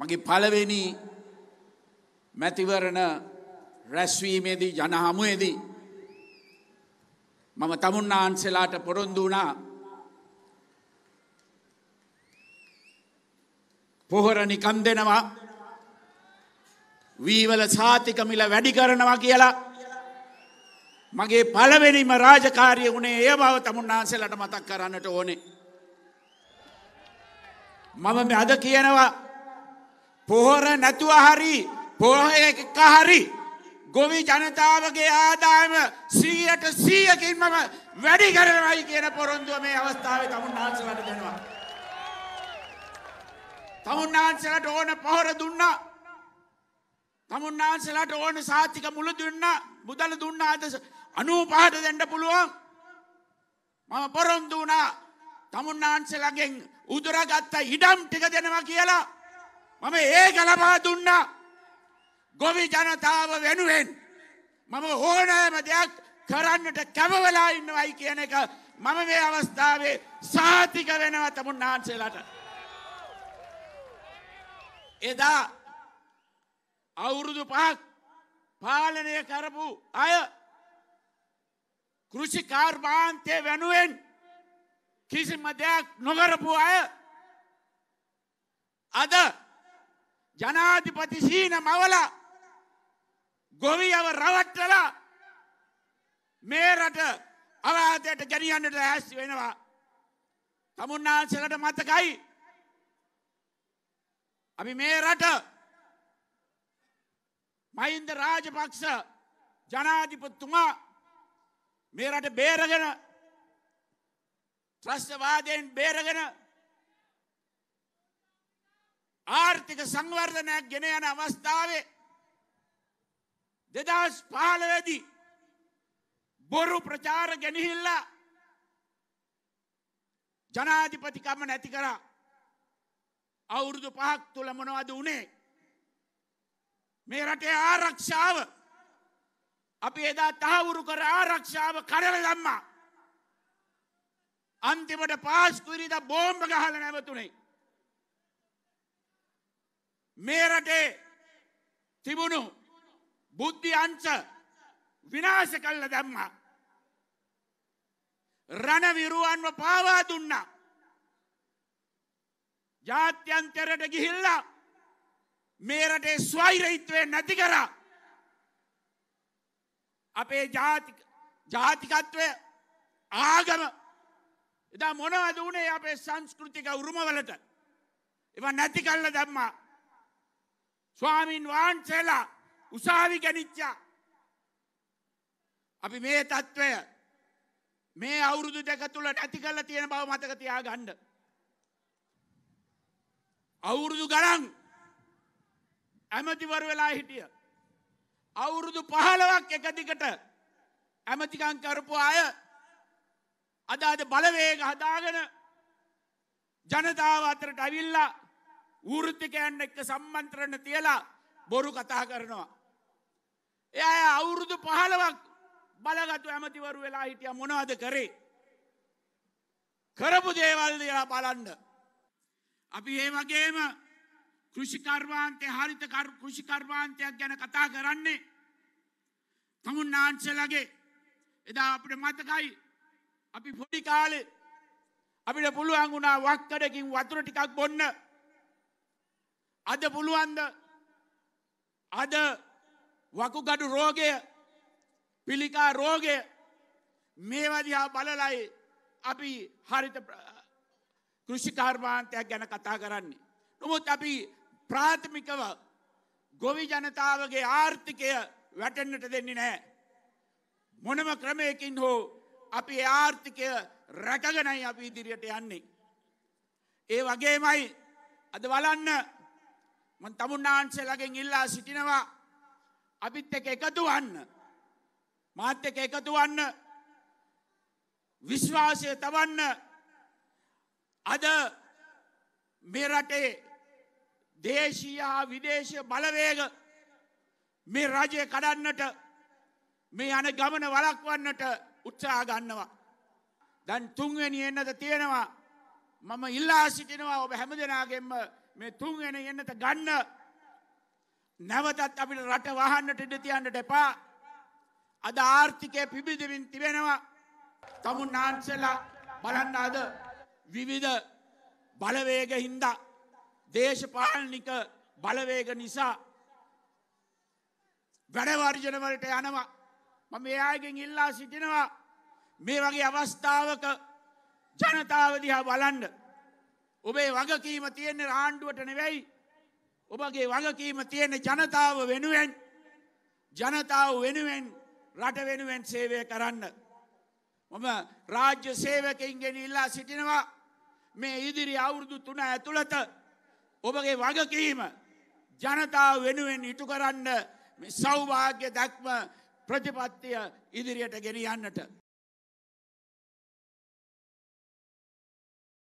මගේ පළවෙනි මැතිවරණ රැස්වීමේදී ජනහමුවේදී මම තමුන්නාන්සෙලාට පොරොන්දු වුණා පොහොර නිකම් දෙනවා වීවල සාතික මිල වැඩි කරනවා කියලා මගේ පළවෙනිම රාජකාරිය වුණේ ඒ බව තමුන්නාන්සෙලට මතක් කරන්නට ඕනේ මම අද කියනවා පොහොර නැතුව හරි පොහොයක හරි ගොවි ජනතාවගේ ආදායම සීයට සීයකින් මම වැඩි කරනවයි කියන පොරොන්දුව මේ අවස්ථාවේ තමුන්නාන්සලට දෙනවා. තමුන්නාන්සලට ඕන පොහොර දුන්නා. තමුන්නාන්සලට ඕන සාතික මුළු දුන්නා මුදල දුන්නා අද 95ට දෙන්න පුළුවන්. මම පොරොන්දු වුණා. තමුන්නාන්සලගෙන් උදුරගත්ත ඉඩම් ටික දෙනවා කියලා. මම ඒ ගලපා දුන්නා ගොවි ජනතාව වෙනුවෙන් මම ඕනෑම දෙයක් කරන්නට කැමවලා ඉන්නවයි කියන එක මම මේ අවස්ථාවේ සාතික වෙනවා තමුන් වහන්සේලාට. එදා අවුරුදු පහක් පාලනය කරපු අය කෘෂි කාර්මාන්තය වෙනුවෙන් කිසිම දෙයක් නොකරපු අය අද ජනාධිපති සීන මවලා ගොවියව රවට්ටලා මේ රට අවාදයට ගැනියන්නට ඇස් වෙනවා. තමුන්නාන්සලට මතකයි. අපි මේ රට මහින්ද රාජපක්ෂ ජනාධිපතුමා මේ රට බේරගෙන ත්‍රස්තවාදයෙන් බේරගෙන ආර්ථික සංවර්ධනයක් ගෙන යන අවස්ථාවේ දෙදස් පාලවැදී බොරු ප්‍රචාර ගැනහිල්ලා ජනාධිපතිකම නැති කරා අවුරුදු පහක් තුළ මොනවද වනේ මේ රටේ ආරක්ෂාව අපි එදා තහවුරු කර ආරක්ෂාව කරල දම්මා අන්තිමට පාස්කුරිද බෝම්භ ගහල නැවතුනේ මේ රටේ තිබුණු බුද්ධි අංශ විනාශ කල්ල දැම්මා. රණ විරුවන්ව පාවා දුන්නා. ජාත්‍යන්තරට ගිහිල්ලා මේ රටේ ස්වෛරීත්වය නැති කරා. අපේ ජාතික ජාතිකත්වය ආගම එදා මොනවද වුණේ අපේ සංස්කෘතික උරුමවලට? ඒවා නැති කළා දැම්මා. ස්වාමින් වහන්සේලා උසාවි ගැනිච්චා. අපි මේ තත්ත්වය මේ අවුරුදු දෙක තුළ නැති කරලා තියෙන බව මතක තියාගන්න. අවුරුදු ගණන් ඇමතිවරු වෙලා හිටිය. අවුරුදු පහළවක් එක දිගට ඇමතිකම් කරපු අය අදාද බලවේග හදාගෙන ජනතාව අතරට ඇවිල්ලා ඌෘත්තිකයන් එක්ක සම්මන්ත්‍රණ තියලා බොරු කතා කරනවා. එය අවුරුදු පහළවක් බලගතු ඇමතිවරු වෙලා හිටිය මොනවද කරේ. කරපු දේවල් දලා බලන්න. අපි ඒමගේම කෘෂිකර්වාන්තය හරිත කෘෂිකර්වාන්තයක් ගැන කතා කරන්නේ. තමුන් නාංසලගේ එදා අපට මතකයි අපි පොඩි කාලෙ අපිට පුළුවන්ගුණා වක්කඩකින් වතුර ටිකක් බොන්න අද පුළුවන්ද අද වකුගඩු රෝගය පිළිකා රෝගය මේවදිහා බලලයි අපි හරිත කෘෂිකාර්මාන්තයක් ගැන කතා කරන්නේ. නොමුත් අපි ප්‍රාථමිකව ගොවි ජනතාවගේ ආර්ථිකය වැටෙන්නට දෙන්නේ නෑ. මොනම ක්‍රමයකින් හෝ අපි ආර්ථිකය රැකගෙනයි අපි ඉදිරියට යන්නේ. ඒ වගේමයි අද බලන්න මන් තමුන්නාන්සේලගෙන් ඉල්ලා සිටිනවා අපිත් එක එකතු වන්න මාත් එක එකතු වන්න විශ්වාසය තවන්න අද මේ රටේ දේශීය හා විදේශීය බලවේග මේ රජය කඩන්නට මේ යන ගමන වළක්වන්නට උත්සාහ ගන්නවා. දැන් තුන්වෙනි එන්නද තියෙනවා. මම ඉල්ලා සිටිනවා ඔබ හැමදෙනාගෙන්ම මේ තුන්වෙන එන්නත ගන්න නැවතත් අපිට රට වහන්නට ඉඩ තියන්නට එපා. අද ආර්ථිකය පිබිදමින් තිබෙනවා. තමුන් නාන්සෙලා බලන්න අද විවිධ බලවේග හින්දා දේශපාලනික බලවේග නිසා වැඩවර්ජනවලට යනවා. මම එයාගෙන් ඉල්ලා සිටිනවා මේ වගේ අවස්ථාවක ජනතාව දිහා බලන්න ඔබේ වගකීම තියෙන ආණ්ඩුවට නෙවෙයි ඔබගේ වගකීම තියෙන ජනතාව වෙනුවෙන් ජනතාව වෙනුවෙන් රට වෙනුවෙන් සේවය කරන්න. මම රාජ්‍ය සේවකයින්ගෙන් ඉල්ලා සිටිනවා මේ ඉදිරි අවුරුදු තුන ඇතුළත ඔබගේ වගකීම ජනතාව වෙනුවෙන් ඉටු කරන්න සෞභාග්‍ය දක්ම ප්‍රතිපත්තිය ඉදිරියට ගෙනියන්නට.